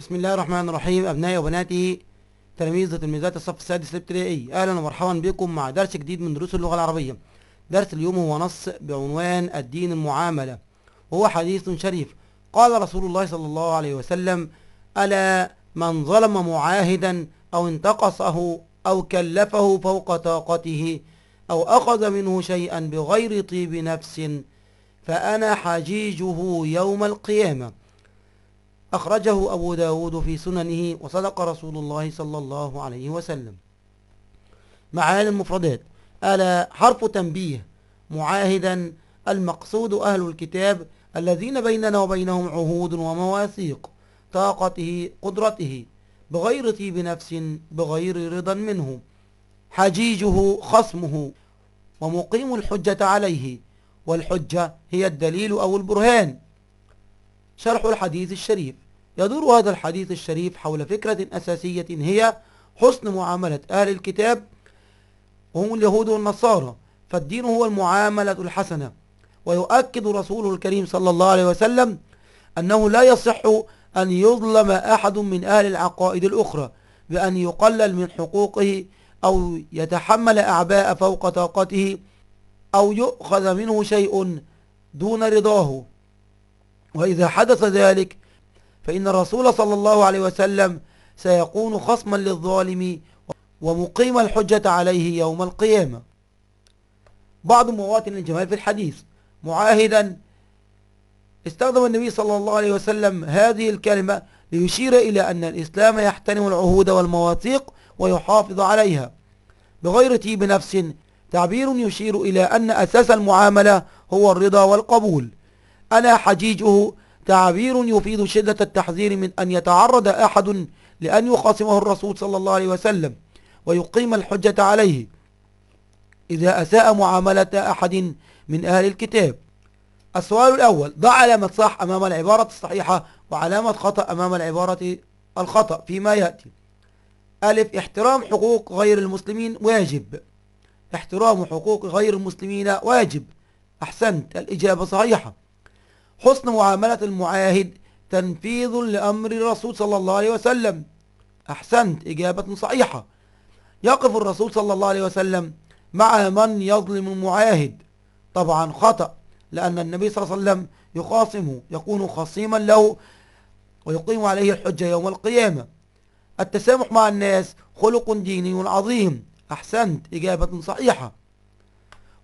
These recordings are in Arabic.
بسم الله الرحمن الرحيم أبنائي وبناتي تلاميذ تلميذات الصف السادس الابتدائي أهلا ومرحبا بكم مع درس جديد من دروس اللغة العربية درس اليوم هو نص بعنوان الدين المعاملة وهو حديث شريف قال رسول الله صلى الله عليه وسلم ألا من ظلم معاهدا أو انتقصه أو كلفه فوق طاقته أو أخذ منه شيئا بغير طيب نفس فأنا حجيجه يوم القيامة أخرجه أبو داود في سننه وصدق رسول الله صلى الله عليه وسلم معاني المفردات ألا حرف تنبيه معاهدا المقصود أهل الكتاب الذين بيننا وبينهم عهود ومواثيق طاقته قدرته بغيرتي طيب بنفس بغير رضا منه حجيجه خصمه ومقيم الحجة عليه والحجة هي الدليل أو البرهان شرح الحديث الشريف يدور هذا الحديث الشريف حول فكرة أساسية هي حسن معاملة أهل الكتاب هم اليهود والنصارى فالدين هو المعاملة الحسنة ويؤكد رسوله الكريم صلى الله عليه وسلم أنه لا يصح أن يظلم أحد من أهل العقائد الأخرى بأن يقلل من حقوقه أو يتحمل أعباء فوق طاقته أو يؤخذ منه شيء دون رضاه وإذا حدث ذلك فإن الرسول صلى الله عليه وسلم سيكون خصما للظالم ومقيم الحجة عليه يوم القيامة بعض مواطن الجمال في الحديث معاهدا استخدم النبي صلى الله عليه وسلم هذه الكلمة ليشير إلى أن الإسلام يحترم العهود والمواثيق ويحافظ عليها بغير تيب نفس تعبير يشير إلى أن أساس المعاملة هو الرضا والقبول ألا حجيجه تعبير يفيد شدة التحذير من أن يتعرض أحد لأن يخاصمه الرسول صلى الله عليه وسلم ويقيم الحجة عليه إذا أساء معاملة أحد من أهل الكتاب السؤال الأول ضع علامة صح أمام العبارة الصحيحة وعلامة خطأ أمام العبارة الخطأ فيما يأتي ألف احترام حقوق غير المسلمين واجب احترام حقوق غير المسلمين واجب أحسنت الإجابة صحيحة حسن معاملة المعاهد تنفيذ لأمر الرسول صلى الله عليه وسلم أحسنت إجابة صحيحة يقف الرسول صلى الله عليه وسلم مع من يظلم المعاهد طبعا خطأ لأن النبي صلى الله عليه وسلم يخاصمه يكون خصيما له ويقيم عليه الحجة يوم القيامة التسامح مع الناس خلق ديني عظيم أحسنت إجابة صحيحة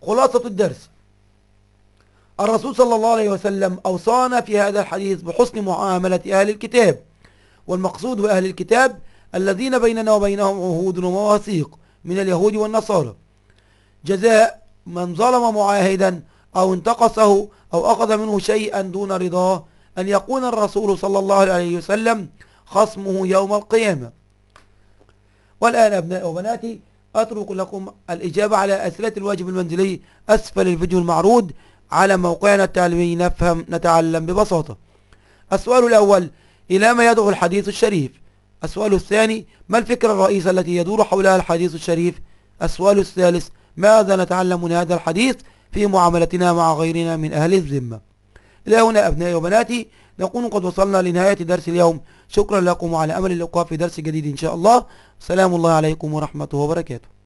خلاصة الدرس الرسول صلى الله عليه وسلم أوصانا في هذا الحديث بحسن معاملة أهل الكتاب والمقصود بأهل الكتاب الذين بيننا وبينهم عهود ومواثيق من اليهود والنصارى جزاء من ظلم معاهدا أو انتقصه أو أخذ منه شيئا دون رضاه أن يكون الرسول صلى الله عليه وسلم خصمه يوم القيامة والآن أبناء وبناتي أترك لكم الإجابة على أسئلة الواجب المنزلي أسفل الفيديو المعروض على موقعنا التعليمي نفهم نتعلم ببساطة السؤال الأول إلى ما يدعو الحديث الشريف السؤال الثاني ما الفكرة الرئيسة التي يدور حولها الحديث الشريف السؤال الثالث ماذا نتعلم من هذا الحديث في معاملتنا مع غيرنا من أهل الذمة إلى هنا أبنائي وبناتي نكون قد وصلنا لنهاية درس اليوم شكرا لكم وعلى أمل اللقاء في درس جديد إن شاء الله سلام الله عليكم ورحمته وبركاته